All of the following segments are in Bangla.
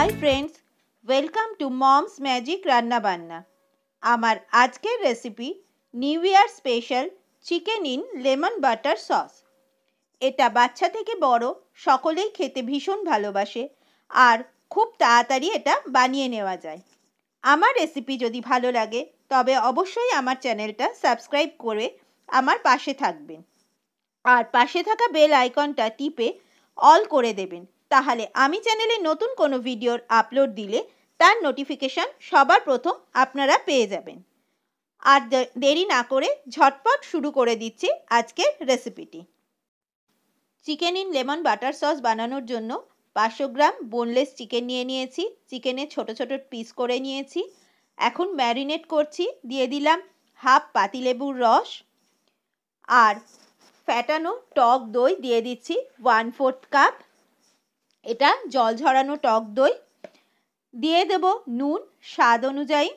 high friends welcome to moms magic রান্নাবান্না আমার আজকের recipe new year special chicken in lemon butter sauce এটা বাচ্চা থেকে বড় সকলেই খেতে ভীষণ ভালোবাসে আর খুব তাড়াতাড়ি এটা বানিয়ে নেওয়া যায় আমার রেসিপি যদি ভালো লাগে তবে অবশ্যই আমার চ্যানেলটা সাবস্ক্রাইব করে আমার পাশে থাকবেন আর পাশে থাকা বেল আইকনটা টিপে অল করে দেবেন তাহলে আমি চ্যানেলে নতুন কোনো ভিডিওর আপলোড দিলে তার নোটিফিকেশান সবার প্রথম আপনারা পেয়ে যাবেন আর দেরি না করে ঝটপট শুরু করে দিচ্ছি আজকের রেসিপিটি chicken in lemon butter sauce বানানোর জন্য পাঁচশো গ্রাম বোনলেস চিকেন নিয়ে নিয়েছি চিকেনে ছোট ছোট পিস করে নিয়েছি এখন ম্যারিনেট করছি দিয়ে দিলাম হাফ পাতিলেবুর রস আর ফ্যাটানো টক দই দিয়ে দিচ্ছি ওয়ান ফোর্থ কাপ এটা জল ঝরানো টক দই দিয়ে দেব নুন স্বাদ অনুযায়ী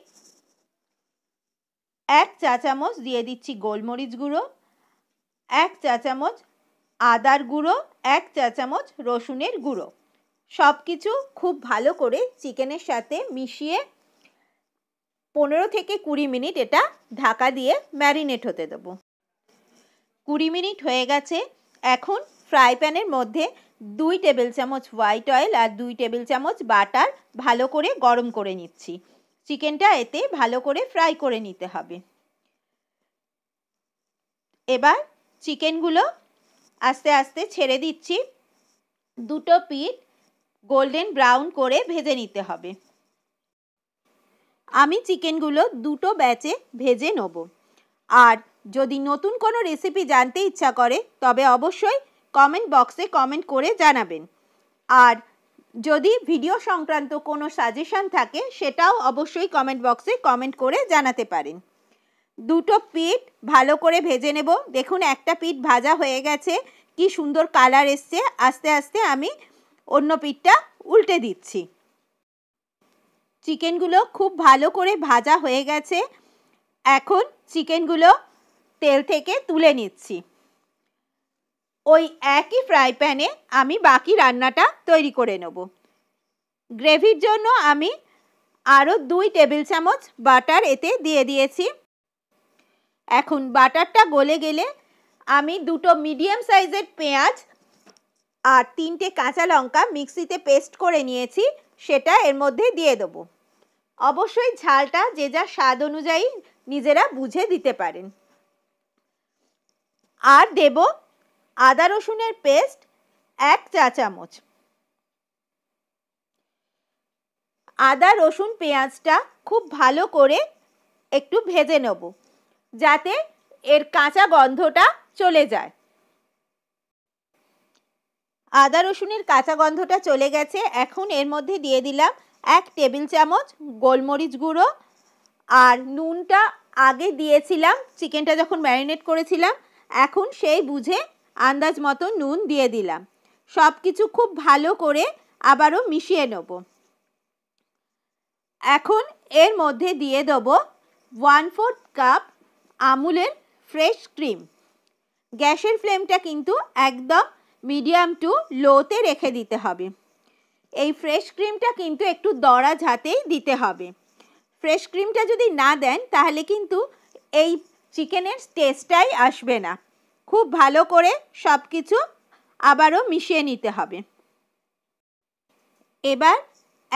এক চা চামচ দিয়ে দিচ্ছি গোলমরিচ গুঁড়ো এক চা চামচ আদার গুঁড়ো এক চা চামচ রসুনের গুঁড়ো সব কিছু খুব ভালো করে চিকেনের সাথে মিশিয়ে পনেরো থেকে কুড়ি মিনিট এটা ঢাকা দিয়ে ম্যারিনেট হতে দেবো কুড়ি মিনিট হয়ে গেছে এখন ফ্রাই প্যানের মধ্যে দুই টেবিল চামচ হোয়াইট অয়েল আর দুই টেবিল চামচ বাটার ভালো করে গরম করে নিচ্ছি চিকেনটা এতে ভালো করে ফ্রাই করে নিতে হবে এবার চিকেনগুলো আস্তে আস্তে ছেড়ে দিচ্ছি দুটো পিঠ গোল্ডেন ব্রাউন করে ভেজে নিতে হবে আমি চিকেনগুলো দুটো ব্যাচে ভেজে নেব আর যদি নতুন কোনো রেসিপি জানতে ইচ্ছা করে তবে অবশ্যই কমেন্ট বক্সে কমেন্ট করে জানাবেন আর যদি ভিডিও সংক্রান্ত কোনো সাজেশন থাকে সেটাও অবশ্যই কমেন্ট বক্সে কমেন্ট করে জানাতে পারেন দুটো পিঠ ভালো করে ভেজে নেব দেখুন একটা পিঠ ভাজা হয়ে গেছে কি সুন্দর কালার এসছে আস্তে আস্তে আমি অন্য পিঠটা উল্টে দিচ্ছি চিকেনগুলো খুব ভালো করে ভাজা হয়ে গেছে এখন চিকেনগুলো তেল থেকে তুলে নিচ্ছি ওই একই ফ্রাই প্যানে আমি বাকি রান্নাটা তৈরি করে নেব গ্রেভির জন্য আমি আরও দুই টেবিল চামচ বাটার এতে দিয়ে দিয়েছি এখন বাটারটা গলে গেলে আমি দুটো মিডিয়াম সাইজের পেঁয়াজ আর তিনটে কাঁচা লঙ্কা মিক্সিতে পেস্ট করে নিয়েছি সেটা এর মধ্যে দিয়ে দেবো অবশ্যই ঝালটা যে যা স্বাদ অনুযায়ী নিজেরা বুঝে দিতে পারেন আর দেব আদা রসুনের পেস্ট এক চা চামচ আদা রসুন পেঁয়াজটা খুব ভালো করে একটু ভেজে নেব যাতে এর কাঁচা গন্ধটা চলে যায় আদা রসুনের কাঁচা গন্ধটা চলে গেছে এখন এর মধ্যে দিয়ে দিলাম এক টেবিল চামচ গোলমরিচ গুঁড়ো আর নুনটা আগে দিয়েছিলাম চিকেনটা যখন ম্যারিনেট করেছিলাম এখন সেই বুঝে আন্দাজ মতো নুন দিয়ে দিলাম সব কিছু খুব ভালো করে আবারও মিশিয়ে নেব এখন এর মধ্যে দিয়ে দেব ওয়ান ফোর্থ কাপ আমুলের ফ্রেশ ক্রিম গ্যাসের ফ্লেমটা কিন্তু একদম মিডিয়াম টু লোতে রেখে দিতে হবে এই ফ্রেশ ক্রিমটা কিন্তু একটু দড়া ঝাতেই দিতে হবে ফ্রেশ ক্রিমটা যদি না দেন তাহলে কিন্তু এই চিকেনের টেস্টটাই আসবে না খুব ভালো করে সব কিছু আবারও মিশিয়ে নিতে হবে এবার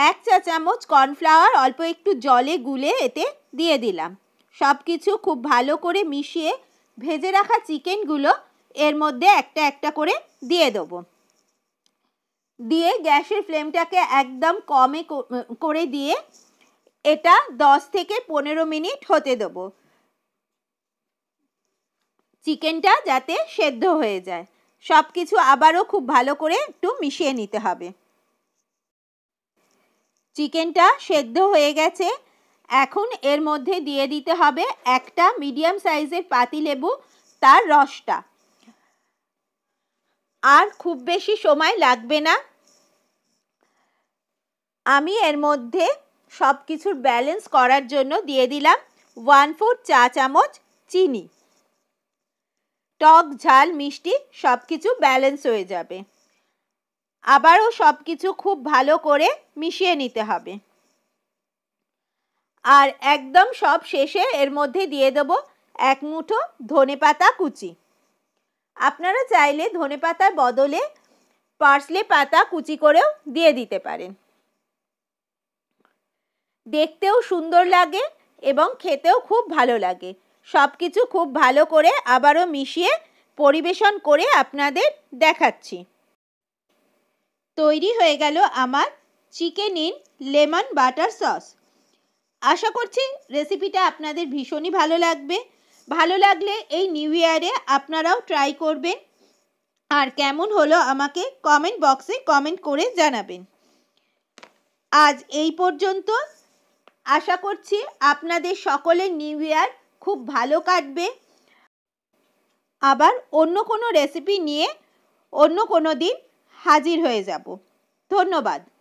এক চা চামচ কর্নফ্লাওয়ার অল্প একটু জলে গুলে এতে দিয়ে দিলাম সব কিছু খুব ভালো করে মিশিয়ে ভেজে রাখা চিকেনগুলো এর মধ্যে একটা একটা করে দিয়ে দেবো দিয়ে গ্যাসের ফ্লেমটাকে একদম কমে করে দিয়ে এটা দশ থেকে পনেরো মিনিট হতে দেবো চিকেনটা যাতে সেদ্ধ হয়ে যায় সব কিছু আবারও খুব ভালো করে একটু মিশিয়ে নিতে হবে চিকেনটা সেদ্ধ হয়ে গেছে এখন এর মধ্যে দিয়ে দিতে হবে একটা মিডিয়াম সাইজের পাতিলেবু তার রসটা আর খুব বেশি সময় লাগবে না আমি এর মধ্যে সব কিছুর ব্যালেন্স করার জন্য দিয়ে দিলাম ওয়ান ফোর চা চামচ চিনি টক ঝাল মিষ্টি সব কিছু ব্যালেন্স হয়ে যাবে আবারও সব কিছু খুব ভালো করে মিশিয়ে নিতে হবে আর একদম সব শেষে এর মধ্যে দিয়ে দেবো এক মুঠো ধনে পাতা কুচি আপনারা চাইলে ধনে পাতার বদলে পার্সলে পাতা কুচি করেও দিয়ে দিতে পারেন দেখতেও সুন্দর লাগে এবং খেতেও খুব ভালো লাগে সব কিছু খুব ভালো করে আবারও মিশিয়ে পরিবেশন করে আপনাদের দেখাচ্ছি তৈরি হয়ে গেল আমার chicken in lemon butter sauce আশা করছি রেসিপিটা আপনাদের ভীষণই ভালো লাগবে ভালো লাগলে এই নিউ ইয়ারে আপনারাও ট্রাই করবেন আর কেমন হলো আমাকে কমেন্ট বক্সে কমেন্ট করে জানাবেন আজ এই পর্যন্ত আশা করছি আপনাদের সকলের নিউ ইয়ার খুব ভালো কাটবে আবার অন্য কোনো রেসিপি নিয়ে অন্য কোনো দিন হাজির হয়ে যাব ধন্যবাদ